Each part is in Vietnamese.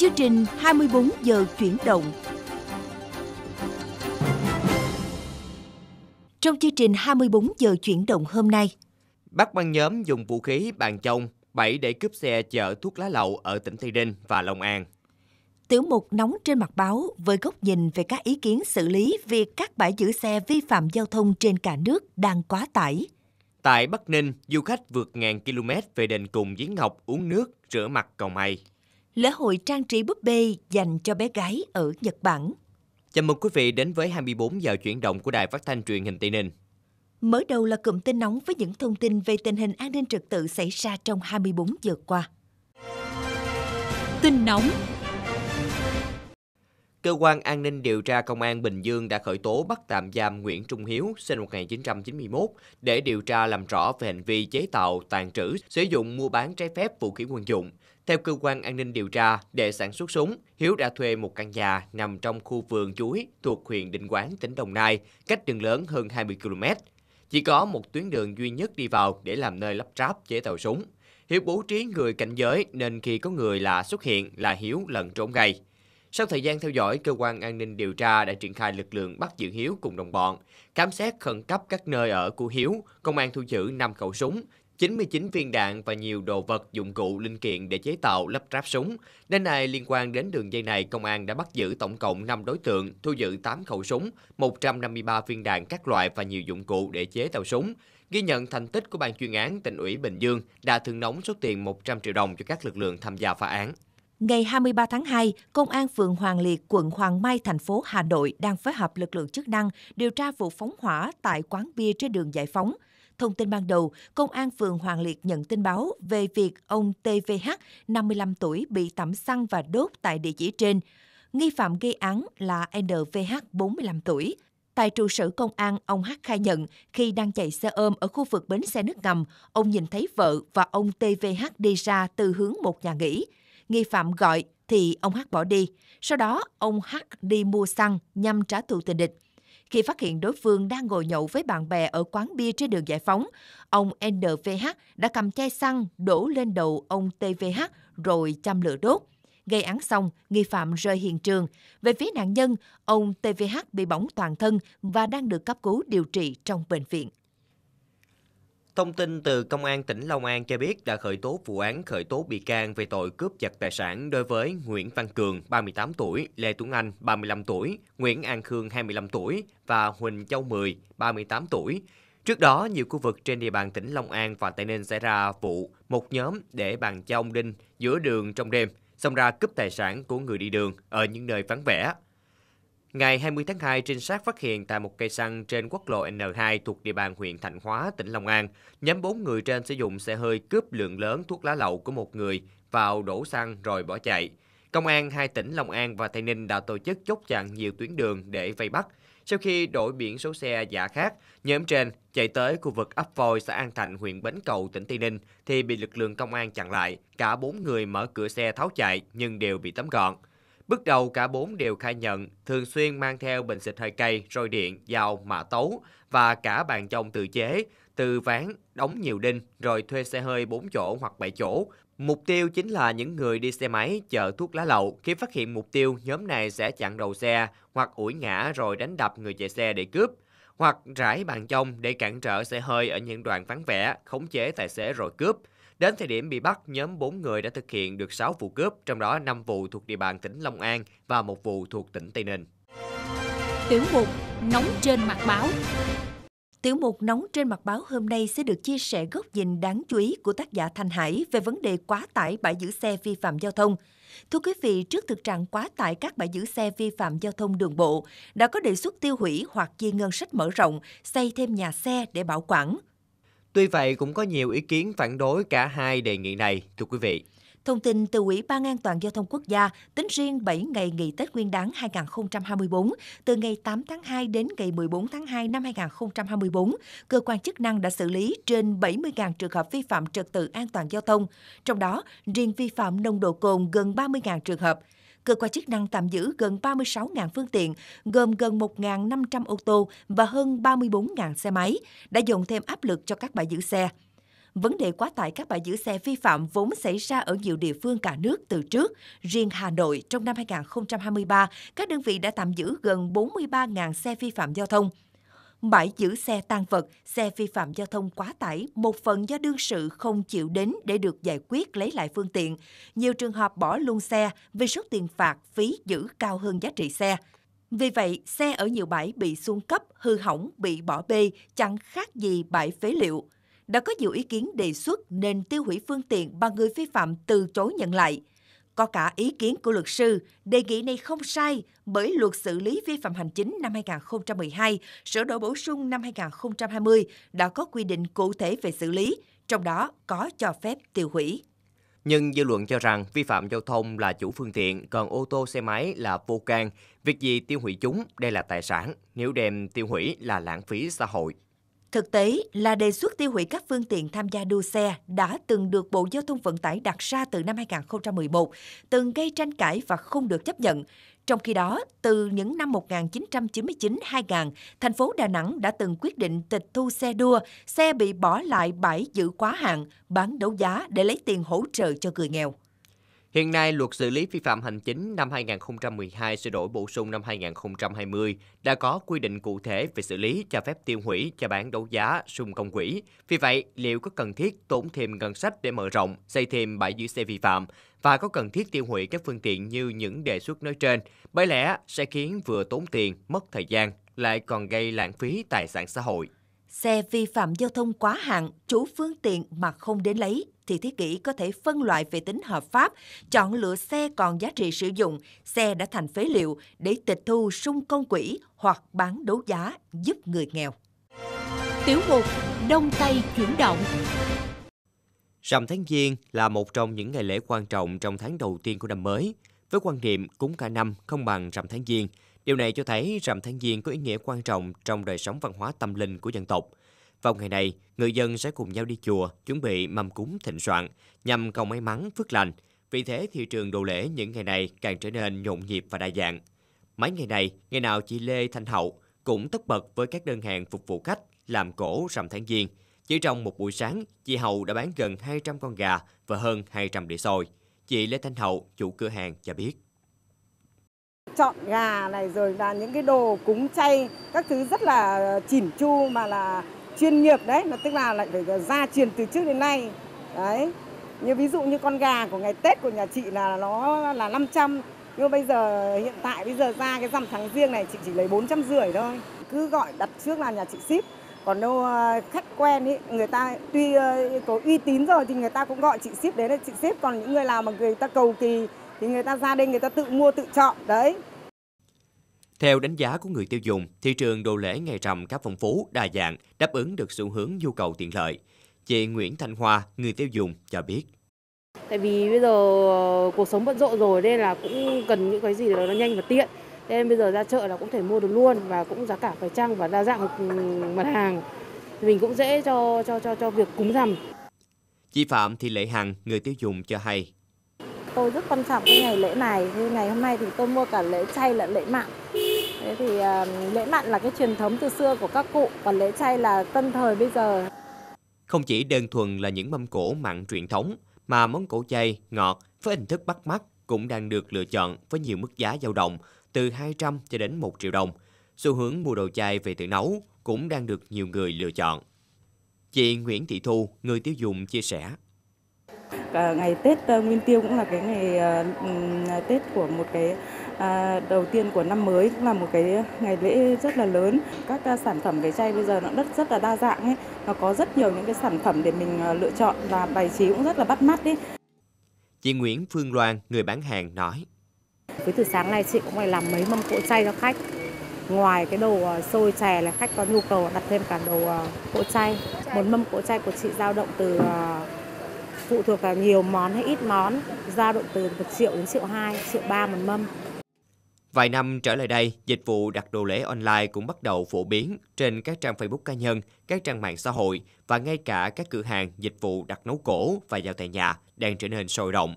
Chương trình 24 giờ chuyển động. Trong chương trình 24 giờ chuyển động hôm nay, bắt băng nhóm dùng vũ khí bàn chông bảy để cướp xe chở thuốc lá lậu ở tỉnh Tây Ninh và Long An. Tiểu mục nóng trên mặt báo với góc nhìn về các ý kiến xử lý việc các bãi giữ xe vi phạm giao thông trên cả nước đang quá tải. Tại Bắc Ninh, du khách vượt ngàn km về đền cùng giếng ngọc uống nước, rửa mặt cầu mây lễ hội trang trí búp bê dành cho bé gái ở Nhật Bản. Chào mừng quý vị đến với 24 giờ chuyển động của Đài Phát thanh Truyền hình Tây Ninh. Mở đầu là cụm tin nóng với những thông tin về tình hình an ninh trật tự xảy ra trong 24 giờ qua. Tin nóng Cơ quan an ninh điều tra Công an Bình Dương đã khởi tố bắt tạm giam Nguyễn Trung Hiếu, sinh 1991, để điều tra làm rõ về hành vi chế tạo, tàn trữ, sử dụng mua bán trái phép vũ khí quân dụng. Theo cơ quan an ninh điều tra, để sản xuất súng, Hiếu đã thuê một căn nhà nằm trong khu vườn chuối thuộc huyện Định Quán, tỉnh Đồng Nai, cách đường lớn hơn 20 km. Chỉ có một tuyến đường duy nhất đi vào để làm nơi lắp ráp chế tạo súng. Hiếu bố trí người cảnh giới nên khi có người lạ xuất hiện là Hiếu lần trốn ngay. Sau thời gian theo dõi, cơ quan an ninh điều tra đã triển khai lực lượng bắt giữ Hiếu cùng đồng bọn. Khám xét khẩn cấp các nơi ở của Hiếu, công an thu giữ 5 khẩu súng, 99 viên đạn và nhiều đồ vật, dụng cụ, linh kiện để chế tạo lắp ráp súng. Đến nay, liên quan đến đường dây này, công an đã bắt giữ tổng cộng 5 đối tượng, thu giữ 8 khẩu súng, 153 viên đạn các loại và nhiều dụng cụ để chế tạo súng. Ghi nhận thành tích của ban chuyên án, tỉnh ủy Bình Dương đã thưởng nóng số tiền 100 triệu đồng cho các lực lượng tham gia phá án. Ngày 23 tháng 2, Công an phường Hoàng Liệt, quận Hoàng Mai, thành phố Hà Nội đang phối hợp lực lượng chức năng điều tra vụ phóng hỏa tại quán bia trên đường Giải Phóng. Thông tin ban đầu, Công an phường Hoàng Liệt nhận tin báo về việc ông TVH, 55 tuổi, bị tẩm xăng và đốt tại địa chỉ trên. Nghi phạm gây án là NVH, 45 tuổi. Tại trụ sở công an, ông H khai nhận khi đang chạy xe ôm ở khu vực bến xe nước ngầm, ông nhìn thấy vợ và ông TVH đi ra từ hướng một nhà nghỉ. Nghi phạm gọi thì ông H bỏ đi. Sau đó, ông H đi mua xăng nhằm trả thù tình địch khi phát hiện đối phương đang ngồi nhậu với bạn bè ở quán bia trên đường Giải Phóng. Ông NVH đã cầm chai xăng đổ lên đầu ông TVH rồi châm lửa đốt. Gây án xong, nghi phạm rời hiện trường. Về phía nạn nhân, ông TVH bị bỏng toàn thân và đang được cấp cứu điều trị trong bệnh viện. Thông tin từ Công an tỉnh Long An cho biết đã khởi tố vụ án khởi tố bị can về tội cướp giật tài sản đối với Nguyễn Văn Cường, 38 tuổi, Lê Tuấn Anh, 35 tuổi, Nguyễn An Khương, 25 tuổi và Huỳnh Châu Mười, 38 tuổi. Trước đó, nhiều khu vực trên địa bàn tỉnh Long An và Tây Ninh xảy ra vụ một nhóm để bàn cho ông Đinh giữa đường trong đêm, xông ra cướp tài sản của người đi đường ở những nơi vắng vẻ. Ngày 20 tháng 2, trinh sát phát hiện tại một cây xăng trên quốc lộ N2 thuộc địa bàn huyện Thạnh Hóa, tỉnh Long An, nhóm 4 người trên sử dụng xe hơi cướp lượng lớn thuốc lá lậu của một người vào đổ xăng rồi bỏ chạy. Công an hai tỉnh Long An và Tây Ninh đã tổ chức chốt chặn nhiều tuyến đường để vây bắt. Sau khi đổi biển số xe giả khác, nhóm trên chạy tới khu vực ấp voi xã An Thạnh, huyện Bến Cầu, tỉnh Tây Ninh thì bị lực lượng công an chặn lại. Cả bốn người mở cửa xe tháo chạy nhưng đều bị tóm gọn. Bước đầu cả bốn đều khai nhận thường xuyên mang theo bình xịt hơi cay, roi điện, dao, mã tấu và cả bàn chông tự chế, từ ván, đóng nhiều đinh rồi thuê xe hơi 4 chỗ hoặc 7 chỗ. Mục tiêu chính là những người đi xe máy chở thuốc lá lậu. Khi phát hiện mục tiêu, nhóm này sẽ chặn đầu xe hoặc ủi ngã rồi đánh đập người chạy xe để cướp hoặc rải bàn chông để cản trở xe hơi ở những đoạn vắng vẻ, khống chế tài xế rồi cướp. Đến thời điểm bị bắt, nhóm 4 người đã thực hiện được 6 vụ cướp, trong đó 5 vụ thuộc địa bàn tỉnh Long An và một vụ thuộc tỉnh Tây Ninh. Tiểu mục Nóng trên mặt báo Tiểu mục nóng trên mặt báo hôm nay sẽ được chia sẻ góc nhìn đáng chú ý của tác giả Thanh Hải về vấn đề quá tải bãi giữ xe vi phạm giao thông. Thưa quý vị, trước thực trạng quá tải các bãi giữ xe vi phạm giao thông đường bộ, đã có đề xuất tiêu hủy hoặc chi ngân sách mở rộng, xây thêm nhà xe để bảo quản. Tuy vậy, cũng có nhiều ý kiến phản đối cả hai đề nghị này, thưa quý vị. Thông tin từ Ủy ban An toàn Giao thông Quốc gia, tính riêng 7 ngày nghỉ Tết Nguyên đán 2024, từ ngày 8 tháng 2 đến ngày 14 tháng 2 năm 2024, cơ quan chức năng đã xử lý trên 70.000 trường hợp vi phạm trật tự an toàn giao thông, trong đó riêng vi phạm nồng độ cồn gần 30.000 trường hợp cơ quan chức năng tạm giữ gần 36.000 phương tiện, gồm gần 1.500 ô tô và hơn 34.000 xe máy, đã dồn thêm áp lực cho các bãi giữ xe. Vấn đề quá tải các bãi giữ xe vi phạm vốn xảy ra ở nhiều địa phương cả nước từ trước. Riêng Hà Nội, trong năm 2023, các đơn vị đã tạm giữ gần 43.000 xe vi phạm giao thông bãi giữ xe tan vật, xe vi phạm giao thông quá tải, một phần do đương sự không chịu đến để được giải quyết lấy lại phương tiện. Nhiều trường hợp bỏ luôn xe vì số tiền phạt phí giữ cao hơn giá trị xe. Vì vậy, xe ở nhiều bãi bị xuống cấp, hư hỏng, bị bỏ bê, chẳng khác gì bãi phế liệu. Đã có nhiều ý kiến đề xuất nên tiêu hủy phương tiện mà người vi phạm từ chối nhận lại – có cả ý kiến của luật sư, đề nghị này không sai bởi luật xử lý vi phạm hành chính năm 2012, sửa đổi bổ sung năm 2020 đã có quy định cụ thể về xử lý, trong đó có cho phép tiêu hủy. Nhưng dư luận cho rằng vi phạm giao thông là chủ phương tiện, còn ô tô xe máy là vô can. Việc gì tiêu hủy chúng, đây là tài sản, nếu đem tiêu hủy là lãng phí xã hội. Thực tế là đề xuất tiêu hủy các phương tiện tham gia đua xe đã từng được Bộ Giao thông Vận tải đặt ra từ năm 2011, từng gây tranh cãi và không được chấp nhận. Trong khi đó, từ những năm 1999-2000, thành phố Đà Nẵng đã từng quyết định tịch thu xe đua, xe bị bỏ lại bãi giữ quá hạn, bán đấu giá để lấy tiền hỗ trợ cho người nghèo. Hiện nay, luật xử lý vi phạm hành chính năm 2012 sửa đổi bổ sung năm 2020 đã có quy định cụ thể về xử lý cho phép tiêu hủy, cho bán đấu giá, sung công quỹ. Vì vậy, liệu có cần thiết tốn thêm ngân sách để mở rộng, xây thêm bãi giữ xe vi phạm và có cần thiết tiêu hủy các phương tiện như những đề xuất nói trên? Bởi lẽ sẽ khiến vừa tốn tiền, mất thời gian, lại còn gây lãng phí tài sản xã hội. Xe vi phạm giao thông quá hạn, chủ phương tiện mà không đến lấy thì thiết nghĩ có thể phân loại về tính hợp pháp, chọn lựa xe còn giá trị sử dụng, xe đã thành phế liệu để tịch thu sung công quỹ hoặc bán đấu giá giúp người nghèo. Tiểu mục Đông Tây chuyển động Rằm tháng Giêng là một trong những ngày lễ quan trọng trong tháng đầu tiên của năm mới. Với quan niệm cúng cả năm không bằng rằm tháng Giêng, Điều này cho thấy rằm tháng Giêng có ý nghĩa quan trọng trong đời sống văn hóa tâm linh của dân tộc. Vào ngày này, người dân sẽ cùng nhau đi chùa, chuẩn bị mâm cúng thịnh soạn nhằm cầu may mắn, phước lành. Vì thế, thị trường đồ lễ những ngày này càng trở nên nhộn nhịp và đa dạng. Mấy ngày này, ngày nào chị Lê Thanh Hậu cũng tất bật với các đơn hàng phục vụ khách làm cổ rằm tháng Giêng. Chỉ trong một buổi sáng, chị Hậu đã bán gần 200 con gà và hơn 200 đĩa xôi. Chị Lê Thanh Hậu, chủ cửa hàng, cho biết. Chọn gà này rồi là những cái đồ cúng chay, các thứ rất là chỉn chu mà là chuyên nghiệp đấy, mà tức là lại phải gia truyền từ trước đến nay. Đấy. Như ví dụ như con gà của ngày Tết của nhà chị là nó là 500, nhưng bây giờ hiện tại bây giờ ra cái rằm tháng riêng này chị chỉ lấy rưỡi thôi. Cứ gọi đặt trước là nhà chị ship còn đâu ờ, khách quen ý, người ta tuy ờ, có uy tín rồi thì người ta cũng gọi chị ship đến là chị ship còn những người nào mà người ta cầu kỳ thì người ta ra đây người ta tự mua tự chọn đấy. Theo đánh giá của người tiêu dùng, thị trường đồ lễ ngày rằm các phong phú đa dạng, đáp ứng được xu hướng nhu cầu tiện lợi. Chị Nguyễn Thanh Hoa, người tiêu dùng cho biết. Tại vì bây giờ ờ, cuộc sống bận rộn rồi nên là cũng cần những cái gì đó nó nhanh và tiện. nên bây giờ ra chợ là cũng thể mua được luôn và cũng giá cả phải chăng và đa dạng ừ, mặt hàng. Mình cũng dễ cho cho cho cho việc cúng rằm. Chị Phạm Thị Lệ Hằng, người tiêu dùng cho hay tôi rất quan trọng cái ngày lễ này như ngày hôm nay thì tôi mua cả lễ chay lẫn lễ mặn thế thì uh, lễ mặn là cái truyền thống từ xưa của các cụ còn lễ chay là tân thời bây giờ không chỉ đơn thuần là những mâm cổ mặn truyền thống mà món cổ chay ngọt với hình thức bắt mắt cũng đang được lựa chọn với nhiều mức giá dao động từ 200 cho đến 1 triệu đồng. Xu hướng mua đồ chay về tự nấu cũng đang được nhiều người lựa chọn. Chị Nguyễn Thị Thu, người tiêu dùng chia sẻ Cả ngày Tết ờ, Nguyên Tiêu cũng là cái ngày ờ, Tết của một cái à, đầu tiên của năm mới cũng là một cái ngày lễ rất là lớn. Các à, sản phẩm về chay bây giờ nó rất rất là đa dạng ấy, nó có rất nhiều những cái sản phẩm để mình ờ, lựa chọn và bài trí cũng rất là bắt mắt đấy. Chị Nguyễn Phương Loan, người bán hàng nói: "Với từ sáng nay chị cũng phải làm mấy mâm cỗ chay cho khách. Ngoài cái đồ xôi chè là khách có nhu cầu đặt thêm cả đồ cỗ chay. Một mâm cỗ chay của chị dao động từ phụ thuộc vào nhiều món hay ít món, dao động từ 1 triệu đến triệu 2, triệu 3 một mâm. Vài năm trở lại đây, dịch vụ đặt đồ lễ online cũng bắt đầu phổ biến trên các trang Facebook cá nhân, các trang mạng xã hội và ngay cả các cửa hàng dịch vụ đặt nấu cổ và giao tại nhà đang trở nên sôi động.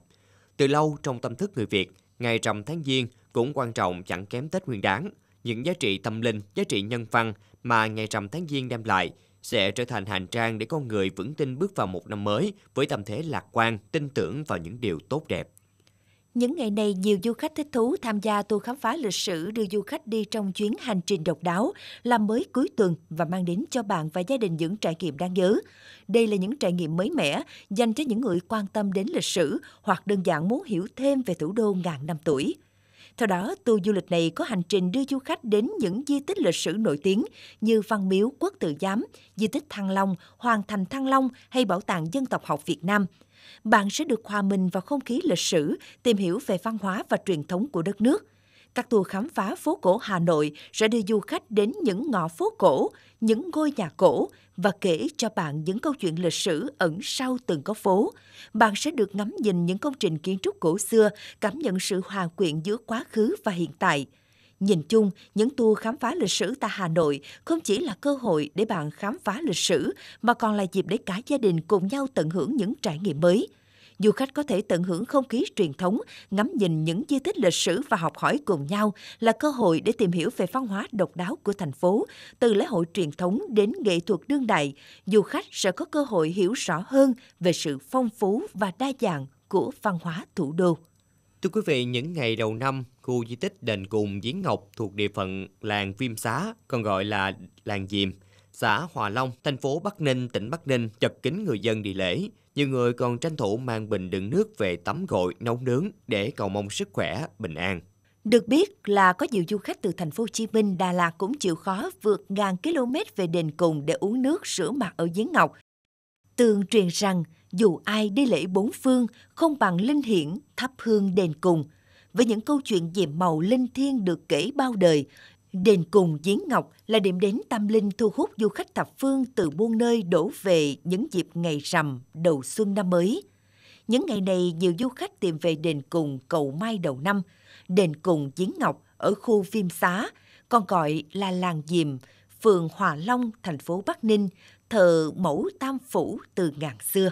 Từ lâu trong tâm thức người Việt, ngày rằm tháng Giêng cũng quan trọng chẳng kém Tết Nguyên Đán. Những giá trị tâm linh, giá trị nhân văn mà ngày rằm tháng Giêng đem lại sẽ trở thành hành trang để con người vững tin bước vào một năm mới với tâm thế lạc quan, tin tưởng vào những điều tốt đẹp. Những ngày này, nhiều du khách thích thú tham gia tour khám phá lịch sử đưa du khách đi trong chuyến hành trình độc đáo, làm mới cuối tuần và mang đến cho bạn và gia đình những trải nghiệm đáng nhớ. Đây là những trải nghiệm mới mẻ dành cho những người quan tâm đến lịch sử hoặc đơn giản muốn hiểu thêm về thủ đô ngàn năm tuổi. Theo đó, tour du lịch này có hành trình đưa du khách đến những di tích lịch sử nổi tiếng như Văn Miếu Quốc Tử Giám, di tích Thăng Long, Hoàng thành Thăng Long hay Bảo tàng Dân tộc học Việt Nam. Bạn sẽ được hòa mình vào không khí lịch sử, tìm hiểu về văn hóa và truyền thống của đất nước. Các tour khám phá phố cổ Hà Nội sẽ đưa du khách đến những ngõ phố cổ, những ngôi nhà cổ, và kể cho bạn những câu chuyện lịch sử ẩn sau từng góc phố. Bạn sẽ được ngắm nhìn những công trình kiến trúc cổ xưa, cảm nhận sự hòa quyện giữa quá khứ và hiện tại. Nhìn chung, những tour khám phá lịch sử tại Hà Nội không chỉ là cơ hội để bạn khám phá lịch sử mà còn là dịp để cả gia đình cùng nhau tận hưởng những trải nghiệm mới – du khách có thể tận hưởng không khí truyền thống, ngắm nhìn những di tích lịch sử và học hỏi cùng nhau là cơ hội để tìm hiểu về văn hóa độc đáo của thành phố, từ lễ hội truyền thống đến nghệ thuật đương đại, du khách sẽ có cơ hội hiểu rõ hơn về sự phong phú và đa dạng của văn hóa thủ đô. Thưa quý vị, những ngày đầu năm, khu di tích đền cùng Giếng Ngọc thuộc địa phận làng Viêm Xá, còn gọi là làng Diệm, xã Hòa Long, thành phố Bắc Ninh, tỉnh Bắc Ninh chật kín người dân đi lễ. Nhiều người còn tranh thủ mang bình đựng nước về tắm gội, nấu nướng để cầu mong sức khỏe, bình an. Được biết là có nhiều du khách từ thành phố Hồ Chí Minh, Đà Lạt cũng chịu khó vượt ngàn km về đền cùng để uống nước rửa mặt ở giếng ngọc. Tường truyền rằng dù ai đi lễ bốn phương không bằng linh hiển thắp hương đền cùng. Với những câu chuyện diệm màu linh thiêng được kể bao đời, Đền cùng Giếng Ngọc là điểm đến tâm linh thu hút du khách thập phương từ muôn nơi đổ về những dịp ngày rằm đầu xuân năm mới. Những ngày này, nhiều du khách tìm về đền cùng cầu Mai đầu năm, đền cùng Giếng Ngọc ở khu Viêm Xá, còn gọi là làng Diềm, phường Hòa Long, thành phố Bắc Ninh, thờ mẫu Tam Phủ từ ngàn xưa.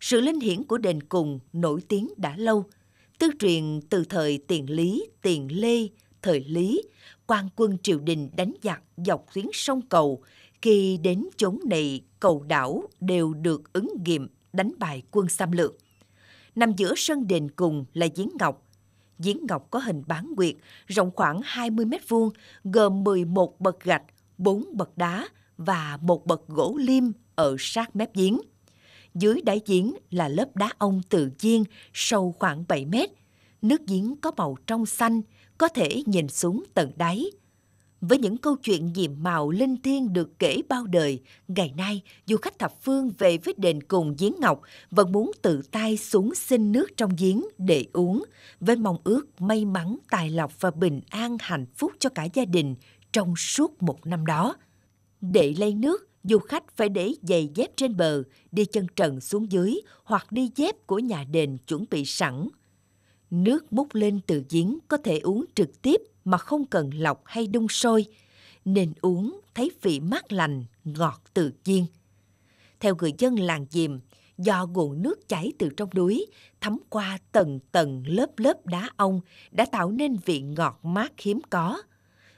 Sự linh hiển của đền cùng nổi tiếng đã lâu, tương truyền từ thời tiền Lý, tiền Lê, thời Lý, quan quân triều đình đánh giặc dọc tuyến sông cầu, khi đến chốn này cầu đảo đều được ứng nghiệm đánh bại quân xâm lược. Nằm giữa sân đền cùng là giếng ngọc. Giếng ngọc có hình bán nguyệt, rộng khoảng 20 mét vuông, gồm 11 bậc gạch, 4 bậc đá và một bậc gỗ liêm ở sát mép giếng. Dưới đáy giếng là lớp đá ông tự nhiên sâu khoảng 7 mét. Nước giếng có màu trong xanh, có thể nhìn xuống tận đáy. Với những câu chuyện nhiệm màu linh thiêng được kể bao đời, ngày nay du khách thập phương về với đền cùng giếng ngọc vẫn muốn tự tay xuống xin nước trong giếng để uống, với mong ước may mắn, tài lộc và bình an hạnh phúc cho cả gia đình trong suốt một năm đó. Để lấy nước, du khách phải để giày dép trên bờ, đi chân trần xuống dưới hoặc đi dép của nhà đền chuẩn bị sẵn Nước bốc lên từ giếng có thể uống trực tiếp mà không cần lọc hay đun sôi, nên uống thấy vị mát lành, ngọt tự nhiên. Theo người dân làng Diềm, do nguồn nước chảy từ trong núi thấm qua tầng tầng lớp lớp đá ong đã tạo nên vị ngọt mát hiếm có.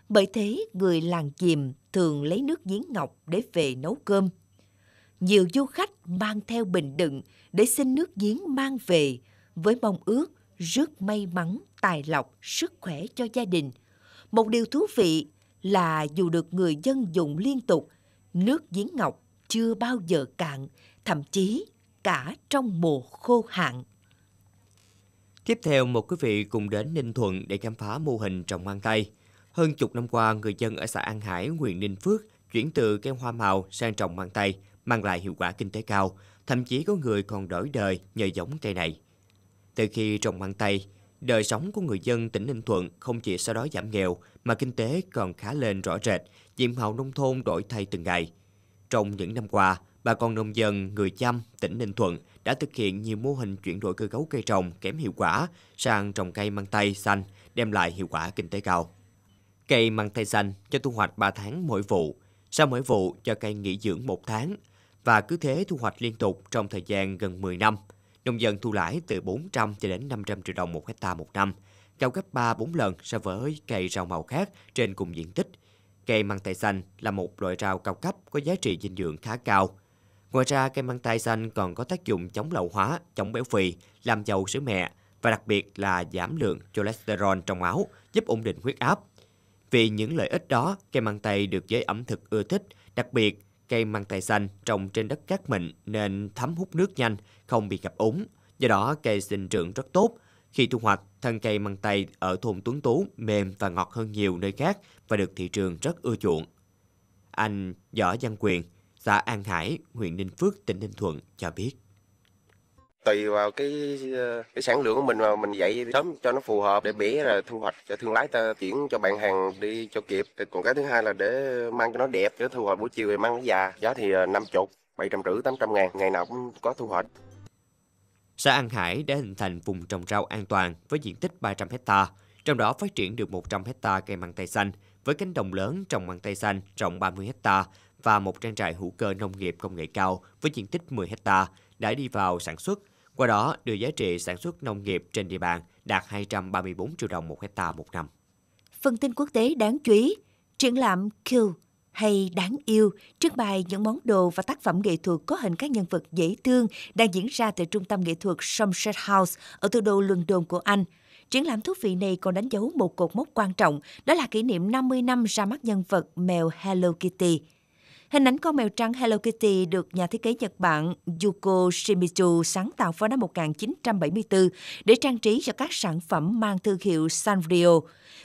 Bởi thế, người làng diềm thường lấy nước giếng ngọc để về nấu cơm. Nhiều du khách mang theo bình đựng để xin nước giếng mang về với mong ước rất may mắn, tài lộc, sức khỏe cho gia đình. Một điều thú vị là dù được người dân dùng liên tục, nước giếng ngọc chưa bao giờ cạn, thậm chí cả trong mùa khô hạn. Tiếp theo, một quý vị cùng đến Ninh Thuận để khám phá mô hình trồng mang tây. Hơn chục năm qua, người dân ở xã An Hải, huyện Ninh Phước chuyển từ cây hoa màu sang trồng mang tây, mang lại hiệu quả kinh tế cao. Thậm chí có người còn đổi đời nhờ giống cây này. Từ khi trồng măng tây, đời sống của người dân tỉnh Ninh Thuận không chỉ sau đó giảm nghèo mà kinh tế còn khá lên rõ rệt, diện mạo nông thôn đổi thay từng ngày. Trong những năm qua, bà con nông dân người chăm tỉnh Ninh Thuận đã thực hiện nhiều mô hình chuyển đổi cơ cấu cây trồng kém hiệu quả sang trồng cây măng tây xanh đem lại hiệu quả kinh tế cao. Cây măng tây xanh cho thu hoạch 3 tháng mỗi vụ, sau mỗi vụ cho cây nghỉ dưỡng 1 tháng và cứ thế thu hoạch liên tục trong thời gian gần 10 năm – nông dân thu lãi từ 400 cho đến 500 triệu đồng một hecta một năm, cao gấp 3-4 lần so với cây rau màu khác trên cùng diện tích. Cây măng tây xanh là một loại rau cao cấp có giá trị dinh dưỡng khá cao. Ngoài ra, cây măng tây xanh còn có tác dụng chống lão hóa, chống béo phì, làm giàu sữa mẹ và đặc biệt là giảm lượng cholesterol trong máu, giúp ổn định huyết áp. Vì những lợi ích đó, cây măng tây được giới ẩm thực ưa thích, đặc biệt cây măng tây xanh trồng trên đất cát mịn nên thấm hút nước nhanh, không bị gặp úng. Do đó cây sinh trưởng rất tốt. Khi thu hoạch, thân cây măng tây ở thôn Tuấn Tú mềm và ngọt hơn nhiều nơi khác và được thị trường rất ưa chuộng. Anh Võ Văn Quyền, xã An Hải, huyện Ninh Phước, tỉnh Ninh Thuận cho biết tùy vào cái ờ, cái sản lượng của mình mà mình dạy sớm cho nó phù hợp để bể là thu hoạch cho thương lái ta chuyển cho bạn hàng đi cho kịp còn cái thứ hai là để mang cho nó đẹp để thu hoạch buổi chiều thì mang nó già giá thì ờ, năm chục bảy trăm rưỡi tám trăm ngàn ngày nào cũng có thu hoạch xã An Hải đã hình thành vùng trồng rau an toàn với diện tích 300 hecta trong đó phát triển được 100 hecta cây măng tây xanh với cánh đồng lớn trồng măng tây xanh rộng 30 hecta và một trang trại hữu cơ nông nghiệp công nghệ cao với diện tích 10 hecta đã đi vào sản xuất qua đó đưa giá trị sản xuất nông nghiệp trên địa bàn đạt 234 triệu đồng một hecta một năm. Phần tin quốc tế đáng chú ý, triển lãm Q hay đáng yêu trưng bày những món đồ và tác phẩm nghệ thuật có hình các nhân vật dễ thương đang diễn ra tại trung tâm nghệ thuật Somerset House ở thủ đô London của Anh. Triển lãm thú vị này còn đánh dấu một cột mốc quan trọng, đó là kỷ niệm 50 năm ra mắt nhân vật mèo Hello Kitty. Hình ảnh con mèo trắng Hello Kitty được nhà thiết kế Nhật Bản Yuko Shimizu sáng tạo vào năm 1974 để trang trí cho các sản phẩm mang thương hiệu Sanrio.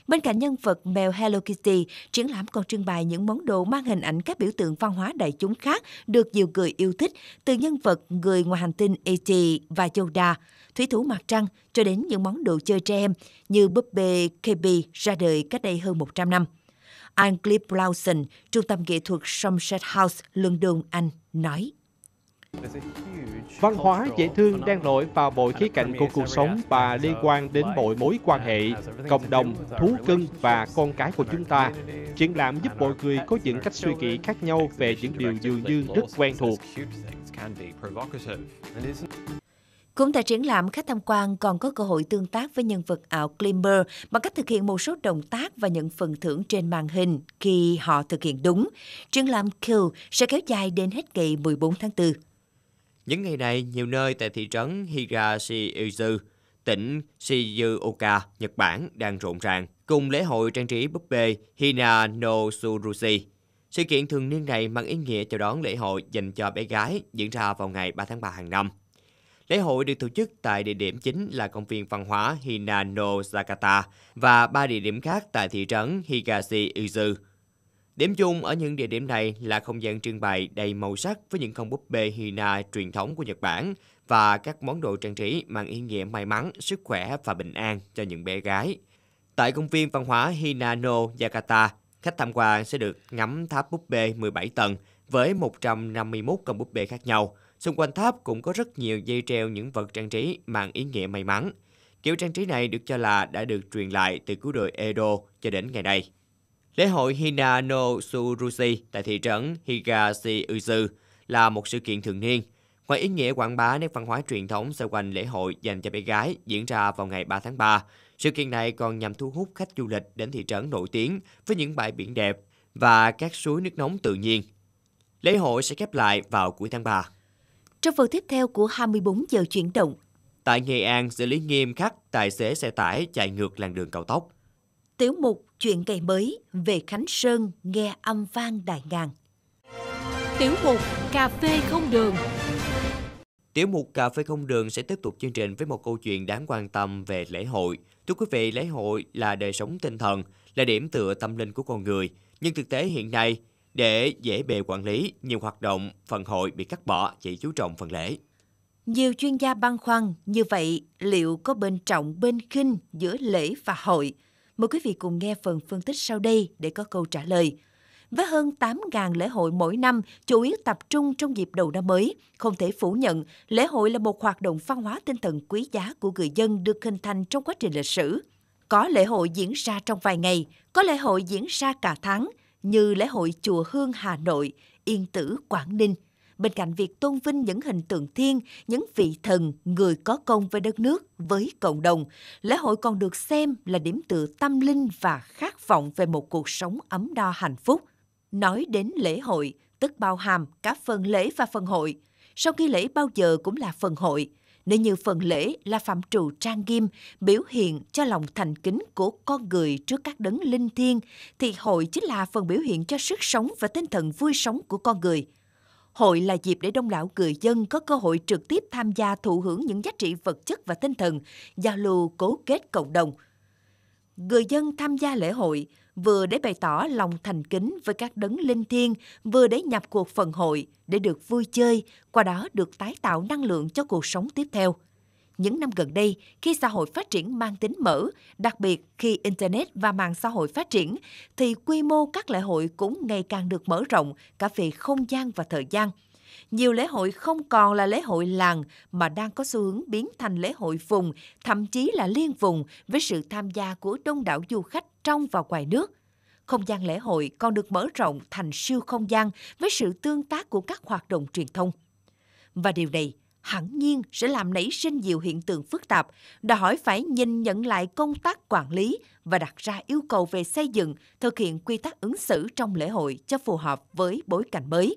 Bên cạnh nhân vật mèo Hello Kitty, triển lãm còn trưng bày những món đồ mang hình ảnh các biểu tượng văn hóa đại chúng khác được nhiều người yêu thích, từ nhân vật người ngoài hành tinh E.T. và Yoda, thủy thủ mặt trăng cho đến những món đồ chơi trẻ em như búp bê Kirby ra đời cách đây hơn 100 năm. Anglip Lawson, Trung tâm Nghệ thuật Somerset House, London, Anh, nói. Văn hóa dễ thương đang lội vào mọi khía cạnh của cuộc sống và liên quan đến mọi mối quan hệ, cộng đồng, thú cưng và con cái của chúng ta. Triển lãm giúp mọi người có những cách suy nghĩ khác nhau về những điều dường như rất quen thuộc. Cũng tại triển lãm, khách tham quan còn có cơ hội tương tác với nhân vật ảo Climber bằng cách thực hiện một số động tác và nhận phần thưởng trên màn hình khi họ thực hiện đúng. Triển lãm Kill sẽ kéo dài đến hết ngày 14 tháng 4. Những ngày này, nhiều nơi tại thị trấn Higashiyuzu, tỉnh Shizuoka, Nhật Bản đang rộn ràng cùng lễ hội trang trí búp bê Hina no Surushi. Sự kiện thường niên này mang ý nghĩa chào đón lễ hội dành cho bé gái diễn ra vào ngày 3 tháng 3 hàng năm. Lễ hội được tổ chức tại địa điểm chính là công viên văn hóa Hinano Zakata và ba địa điểm khác tại thị trấn Higashi Izu. Điểm chung ở những địa điểm này là không gian trưng bày đầy màu sắc với những con búp bê Hina truyền thống của Nhật Bản và các món đồ trang trí mang ý nghĩa may mắn, sức khỏe và bình an cho những bé gái. Tại công viên văn hóa Hinano Yakata, khách tham quan sẽ được ngắm tháp búp bê 17 tầng với 151 con búp bê khác nhau – Xung quanh tháp cũng có rất nhiều dây treo những vật trang trí mang ý nghĩa may mắn. Kiểu trang trí này được cho là đã được truyền lại từ cứu đội Edo cho đến ngày nay. Lễ hội Hinano Surushi tại thị trấn Higashi Uzu là một sự kiện thường niên. Ngoài ý nghĩa quảng bá nét văn hóa truyền thống xoay quanh lễ hội dành cho bé gái diễn ra vào ngày 3 tháng 3, sự kiện này còn nhằm thu hút khách du lịch đến thị trấn nổi tiếng với những bãi biển đẹp và các suối nước nóng tự nhiên. Lễ hội sẽ khép lại vào cuối tháng 3. Trong phần tiếp theo của 24 giờ chuyển động. Tại Nghệ An, xử lý nghiêm khắc tài xế xe tải chạy ngược làn đường cao tốc. Tiểu mục Chuyện ngày mới về Khánh Sơn nghe âm vang đại ngàn. Tiểu mục Cà phê không đường Tiểu mục Cà phê không đường sẽ tiếp tục chương trình với một câu chuyện đáng quan tâm về lễ hội. Thưa quý vị, lễ hội là đời sống tinh thần, là điểm tựa tâm linh của con người. Nhưng thực tế hiện nay, để dễ bề quản lý, nhiều hoạt động, phần hội bị cắt bỏ chỉ chú trọng phần lễ. Nhiều chuyên gia băn khoăn như vậy liệu có bên trọng bên khinh giữa lễ và hội? Mời quý vị cùng nghe phần phân tích sau đây để có câu trả lời. Với hơn 8.000 lễ hội mỗi năm, chủ yếu tập trung trong dịp đầu năm mới, không thể phủ nhận, lễ hội là một hoạt động văn hóa tinh thần quý giá của người dân được hình thành trong quá trình lịch sử. Có lễ hội diễn ra trong vài ngày, có lễ hội diễn ra cả tháng – như lễ hội Chùa Hương Hà Nội, Yên Tử Quảng Ninh. Bên cạnh việc tôn vinh những hình tượng thiên, những vị thần, người có công với đất nước, với cộng đồng, lễ hội còn được xem là điểm tựa tâm linh và khát vọng về một cuộc sống ấm no hạnh phúc. Nói đến lễ hội, tức bao hàm cả phần lễ và phần hội. Sau khi lễ bao giờ cũng là phần hội – nếu như phần lễ là phạm trù trang nghiêm biểu hiện cho lòng thành kính của con người trước các đấng linh thiêng, thì hội chính là phần biểu hiện cho sức sống và tinh thần vui sống của con người. Hội là dịp để đông đảo người dân có cơ hội trực tiếp tham gia thụ hưởng những giá trị vật chất và tinh thần, giao lưu cố kết cộng đồng. Người dân tham gia lễ hội vừa để bày tỏ lòng thành kính với các đấng linh thiêng, vừa để nhập cuộc phần hội để được vui chơi, qua đó được tái tạo năng lượng cho cuộc sống tiếp theo. Những năm gần đây, khi xã hội phát triển mang tính mở, đặc biệt khi Internet và mạng xã hội phát triển, thì quy mô các lễ hội cũng ngày càng được mở rộng cả về không gian và thời gian – nhiều lễ hội không còn là lễ hội làng mà đang có xu hướng biến thành lễ hội vùng, thậm chí là liên vùng với sự tham gia của đông đảo du khách trong và ngoài nước. Không gian lễ hội còn được mở rộng thành siêu không gian với sự tương tác của các hoạt động truyền thông. Và điều này hẳn nhiên sẽ làm nảy sinh nhiều hiện tượng phức tạp, đòi hỏi phải nhìn nhận lại công tác quản lý và đặt ra yêu cầu về xây dựng, thực hiện quy tắc ứng xử trong lễ hội cho phù hợp với bối cảnh mới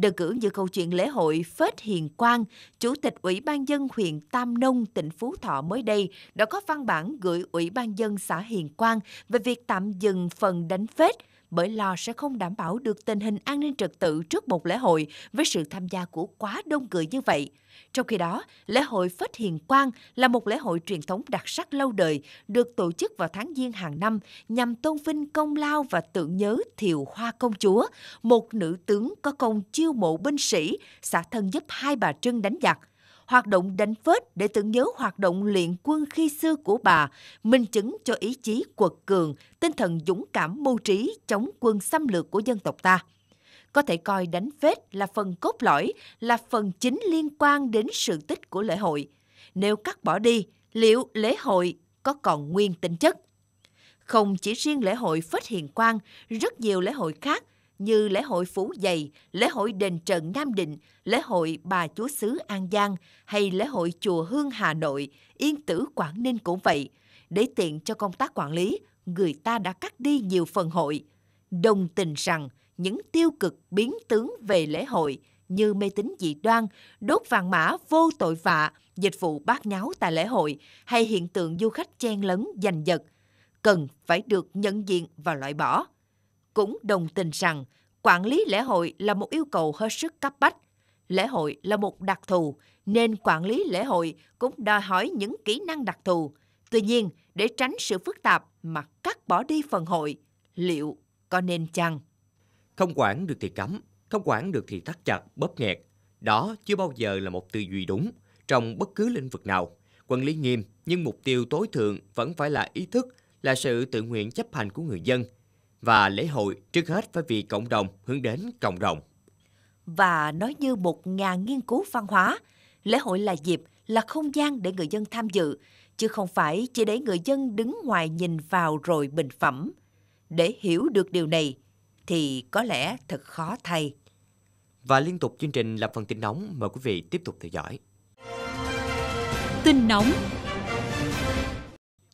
đơn cử như câu chuyện lễ hội Phết Hiền Quang, Chủ tịch Ủy ban dân huyện Tam Nông, tỉnh Phú Thọ mới đây đã có văn bản gửi Ủy ban dân xã Hiền Quang về việc tạm dừng phần đánh phết bởi lo sẽ không đảm bảo được tình hình an ninh trật tự trước một lễ hội với sự tham gia của quá đông người như vậy. Trong khi đó, lễ hội Phết Hiền Quang là một lễ hội truyền thống đặc sắc lâu đời, được tổ chức vào tháng Giêng hàng năm nhằm tôn vinh công lao và tưởng nhớ Thiều Hoa Công Chúa, một nữ tướng có công chiêu mộ binh sĩ, xã thân giúp hai bà Trưng đánh giặc hoạt động đánh phết để tưởng nhớ hoạt động luyện quân khi xưa của bà, minh chứng cho ý chí quật cường, tinh thần dũng cảm mưu trí chống quân xâm lược của dân tộc ta. Có thể coi đánh phết là phần cốt lõi, là phần chính liên quan đến sự tích của lễ hội. Nếu cắt bỏ đi, liệu lễ hội có còn nguyên tính chất? Không chỉ riêng lễ hội Phết Hiền Quang, rất nhiều lễ hội khác – như lễ hội Phú Dày, lễ hội Đền Trần Nam Định, lễ hội Bà Chúa Xứ An Giang hay lễ hội Chùa Hương Hà Nội, Yên Tử Quảng Ninh cũng vậy. Để tiện cho công tác quản lý, người ta đã cắt đi nhiều phần hội. Đồng tình rằng những tiêu cực biến tướng về lễ hội như mê tín dị đoan, đốt vàng mã vô tội vạ, dịch vụ bát nháo tại lễ hội hay hiện tượng du khách chen lấn giành giật cần phải được nhận diện và loại bỏ cũng đồng tình rằng quản lý lễ hội là một yêu cầu hết sức cấp bách. Lễ hội là một đặc thù, nên quản lý lễ hội cũng đòi hỏi những kỹ năng đặc thù. Tuy nhiên, để tránh sự phức tạp mà cắt bỏ đi phần hội, liệu có nên chăng? Không quản được thì cấm, không quản được thì thắt chặt, bóp nghẹt. Đó chưa bao giờ là một tư duy đúng trong bất cứ lĩnh vực nào. Quản lý nghiêm, nhưng mục tiêu tối thượng vẫn phải là ý thức, là sự tự nguyện chấp hành của người dân – và lễ hội trước hết phải vì cộng đồng hướng đến cộng đồng. Và nói như một nhà nghiên cứu văn hóa, lễ hội là dịp, là không gian để người dân tham dự, chứ không phải chỉ để người dân đứng ngoài nhìn vào rồi bình phẩm. Để hiểu được điều này thì có lẽ thật khó thay. Và liên tục chương trình là phần tin nóng, mời quý vị tiếp tục theo dõi. Tin nóng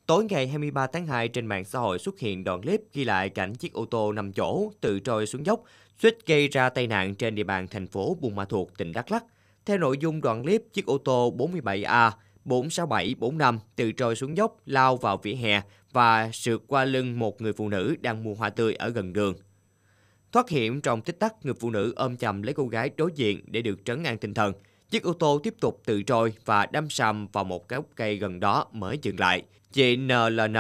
Tối ngày 23 tháng 2 trên mạng xã hội xuất hiện đoạn clip ghi lại cảnh chiếc ô tô nằm chỗ tự trôi xuống dốc, suýt gây ra tai nạn trên địa bàn thành phố Buôn Ma Thuột, tỉnh Đắk Lắk. Theo nội dung đoạn clip, chiếc ô tô 47A 46745 tự trôi xuống dốc, lao vào vỉa hè và sượt qua lưng một người phụ nữ đang mua hoa tươi ở gần đường. Thoát hiểm trong tích tắc, người phụ nữ ôm chầm lấy cô gái đối diện để được trấn an tinh thần. Chiếc ô tô tiếp tục tự trôi và đâm sầm vào một gốc cây gần đó mới dừng lại. Chị NLN,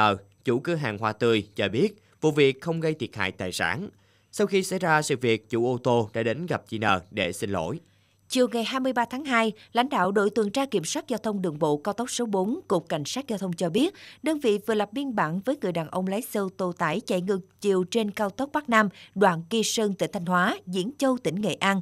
chủ cửa hàng hoa tươi, cho biết vụ việc không gây thiệt hại tài sản. Sau khi xảy ra sự việc, chủ ô tô đã đến gặp chị N để xin lỗi. Chiều ngày 23 tháng 2, lãnh đạo đội tuần tra kiểm soát giao thông đường bộ cao tốc số 4, Cục Cảnh sát Giao thông cho biết, đơn vị vừa lập biên bản với người đàn ông lái xe ô tô tải chạy ngược chiều trên cao tốc Bắc Nam, đoạn Kỳ Sơn, tỉnh Thanh Hóa, Diễn Châu, tỉnh Nghệ An.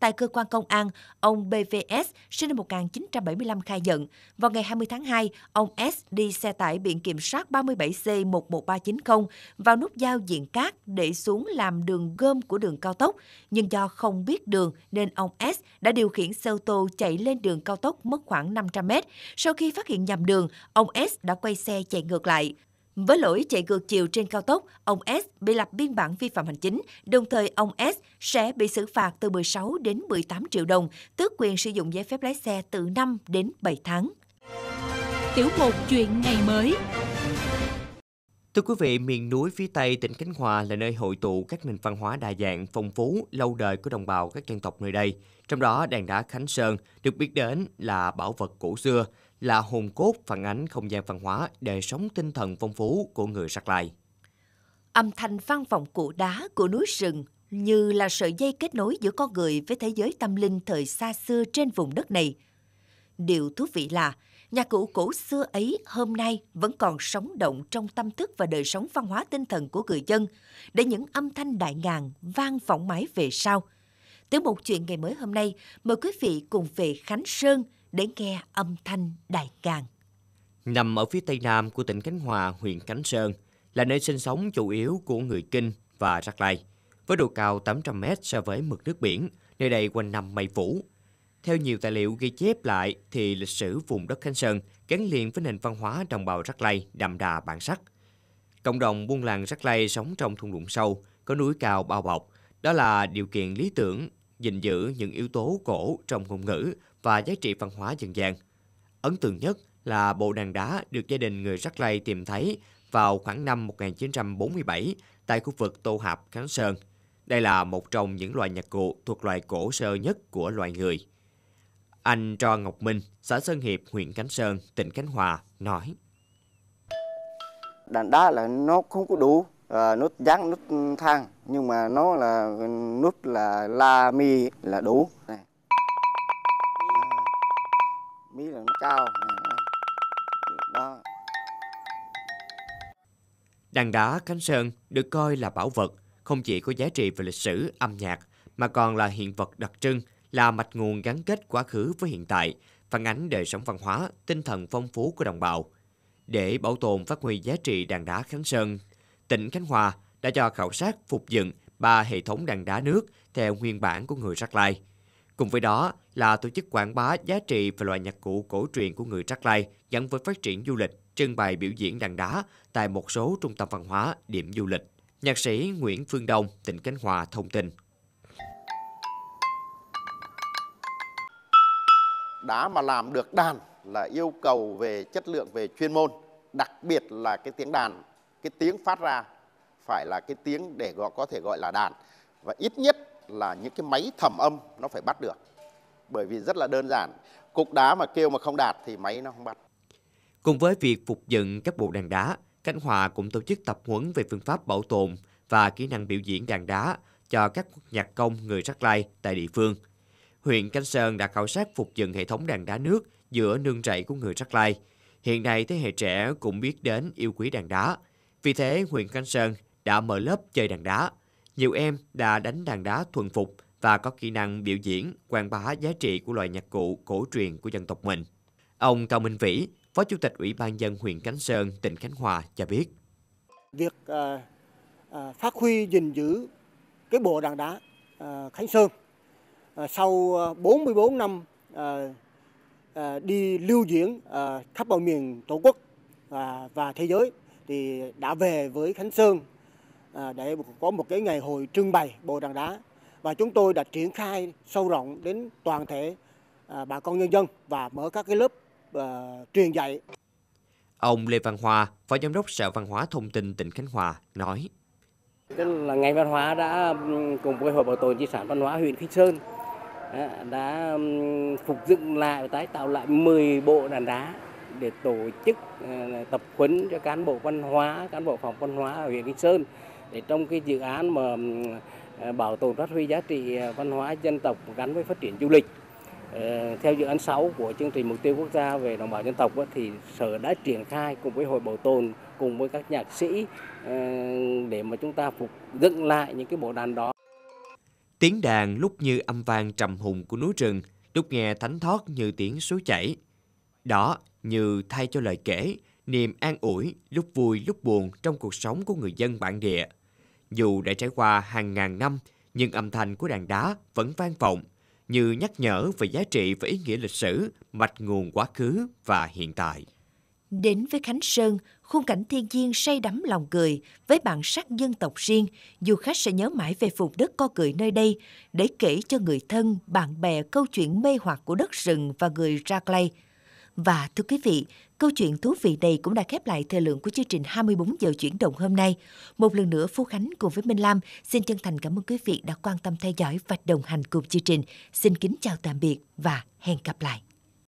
Tại cơ quan công an, ông BVS sinh năm 1975 khai nhận, vào ngày 20 tháng 2, ông S đi xe tải biển kiểm soát 37C11390 vào nút giao diện cát để xuống làm đường gom của đường cao tốc, nhưng do không biết đường nên ông S đã điều khiển xe ô tô chạy lên đường cao tốc mất khoảng 500 m Sau khi phát hiện nhầm đường, ông S đã quay xe chạy ngược lại. Với lỗi chạy ngược chiều trên cao tốc, ông S bị lập biên bản vi phạm hành chính, đồng thời ông S sẽ bị xử phạt từ 16 đến 18 triệu đồng, tước quyền sử dụng giấy phép lái xe từ 5 đến 7 tháng. Tiểu mục chuyện ngày mới Thưa quý vị, miền núi phía Tây tỉnh Khánh Hòa là nơi hội tụ các nền văn hóa đa dạng, phong phú, lâu đời của đồng bào các dân tộc nơi đây. Trong đó, đàn đá Khánh Sơn được biết đến là bảo vật cổ xưa, là hồn cốt phản ánh không gian văn hóa, đời sống tinh thần phong phú của người Sắc Lai. Âm thanh vang vọng cụ đá của núi rừng như là sợi dây kết nối giữa con người với thế giới tâm linh thời xa xưa trên vùng đất này. Điều thú vị là, nhạc cụ cổ xưa ấy hôm nay vẫn còn sống động trong tâm thức và đời sống văn hóa tinh thần của người dân, để những âm thanh đại ngàn vang vọng mãi về sau. Tiểu một chuyện ngày mới hôm nay, mời quý vị cùng về Khánh Sơn – để nghe âm thanh đại càng. Nằm ở phía tây nam của tỉnh Khánh Hòa, huyện Khánh Sơn, là nơi sinh sống chủ yếu của người Kinh và Rắc Lai. Với độ cao 800 m so với mực nước biển, nơi đây quanh năm mây phủ. Theo nhiều tài liệu ghi chép lại thì lịch sử vùng đất Khánh Sơn gắn liền với nền văn hóa đồng bào Rắc Lai đậm đà bản sắc. Cộng đồng buôn làng Rắc Lai sống trong thung lũng sâu, có núi cao bao bọc. Đó là điều kiện lý tưởng gìn giữ những yếu tố cổ trong ngôn ngữ và giá trị văn hóa dân gian. Ấn tượng nhất là bộ đàn đá được gia đình người Rắc Lây tìm thấy vào khoảng năm 1947 tại khu vực Tô Hạp, Khánh Sơn. Đây là một trong những loài nhạc cụ thuộc loài cổ sơ nhất của loài người. Anh Tro Ngọc Minh, xã Sơn Hiệp, huyện Khánh Sơn, tỉnh Khánh Hòa nói. Đàn đá là nó không có đủ à, nút dáng nút thang nhưng mà nó là nút là la mi là đủ này mí là nó cao đó đàn đá khánh sơn được coi là bảo vật không chỉ có giá trị về lịch sử âm nhạc mà còn là hiện vật đặc trưng là mạch nguồn gắn kết quá khứ với hiện tại phản ánh đời sống văn hóa tinh thần phong phú của đồng bào để bảo tồn phát huy giá trị đàn đá khánh sơn tỉnh khánh hòa đã cho khảo sát phục dựng ba hệ thống đàn đá nước theo nguyên bản của người Rắc Lai. Cùng với đó là tổ chức quảng bá giá trị và loại nhạc cụ cổ truyền của người Trắc Lai gắn với phát triển du lịch, trưng bày biểu diễn đàn đá tại một số trung tâm văn hóa, điểm du lịch. Nhạc sĩ Nguyễn Phương Đông, tỉnh Khánh Hòa thông tin. Đá mà làm được đàn là yêu cầu về chất lượng về chuyên môn, đặc biệt là cái tiếng đàn, cái tiếng phát ra phải là cái tiếng để gọi có thể gọi là đàn và ít nhất là những cái máy thẩm âm nó phải bắt được. Bởi vì rất là đơn giản, cục đá mà kêu mà không đạt thì máy nó không bắt. Cùng với việc phục dựng các bộ đàn đá, Cánh Hòa cũng tổ chức tập huấn về phương pháp bảo tồn và kỹ năng biểu diễn đàn đá cho các nhạc công người Rắc Lai tại địa phương. Huyện Cánh Sơn đã khảo sát phục dựng hệ thống đàn đá nước giữa nương rẫy của người Rắc Lai. Hiện nay thế hệ trẻ cũng biết đến yêu quý đàn đá. Vì thế, huyện Cánh Sơn đã mở lớp chơi đàn đá nhiều em đã đánh đàn đá thuần phục và có kỹ năng biểu diễn, quảng bá giá trị của loại nhạc cụ cổ truyền của dân tộc mình. Ông Cao Minh Vĩ, Phó Chủ tịch Ủy ban dân huyện Cánh Sơn, tỉnh Khánh Hòa cho biết. Việc à, à, phát huy gìn giữ cái bộ đàn đá à, Khánh Sơn à, sau 44 năm à, à, đi lưu diễn à, khắp mọi miền Tổ quốc à, và thế giới thì đã về với Khánh Sơn À, để có một cái ngày hội trưng bày bộ đàn đá và chúng tôi đã triển khai sâu rộng đến toàn thể à, bà con nhân dân và mở các cái lớp uh, truyền dạy. Ông Lê Văn Hòa, Phó Giám đốc Sở Văn hóa Thông tin tỉnh Khánh Hòa nói. Tức là ngành văn hóa đã ừ, cùng với Hội Bảo tồn Di sản Văn hóa huyện Khánh Sơn đã ừ, phục dựng lại và tái tạo lại 10 bộ đàn đá để tổ chức tập huấn cho cán bộ văn hóa, cán bộ phòng văn hóa ở huyện Khánh Sơn để trong cái dự án mà à, bảo tồn phát huy giá trị à, văn hóa dân tộc gắn với phát triển du lịch ờ, theo dự án 6 của chương trình mục tiêu quốc gia về đồng bào dân tộc thì sở đã triển khai cùng với hội bảo tồn cùng với các nhạc sĩ ờ, để mà chúng ta phục dựng lại những cái bộ đàn đó. Tiếng đàn lúc như âm vang trầm hùng của núi rừng, lúc nghe thánh thót như tiếng suối chảy. Đó như thay cho lời kể, niềm an ủi lúc vui lúc buồn trong cuộc sống của người dân bản địa. Dù đã trải qua hàng ngàn năm, nhưng âm thanh của đàn đá vẫn vang vọng, như nhắc nhở về giá trị và ý nghĩa lịch sử, mạch nguồn quá khứ và hiện tại. Đến với Khánh Sơn, khung cảnh thiên nhiên say đắm lòng người với bản sắc dân tộc riêng, du khách sẽ nhớ mãi về vùng đất co cười nơi đây để kể cho người thân, bạn bè câu chuyện mê hoặc của đất rừng và người ra Raclay. Và thưa quý vị, câu chuyện thú vị này cũng đã khép lại thời lượng của chương trình 24 giờ chuyển động hôm nay. Một lần nữa, Phú Khánh cùng với Minh Lam xin chân thành cảm ơn quý vị đã quan tâm theo dõi và đồng hành cùng chương trình. Xin kính chào tạm biệt và hẹn gặp lại.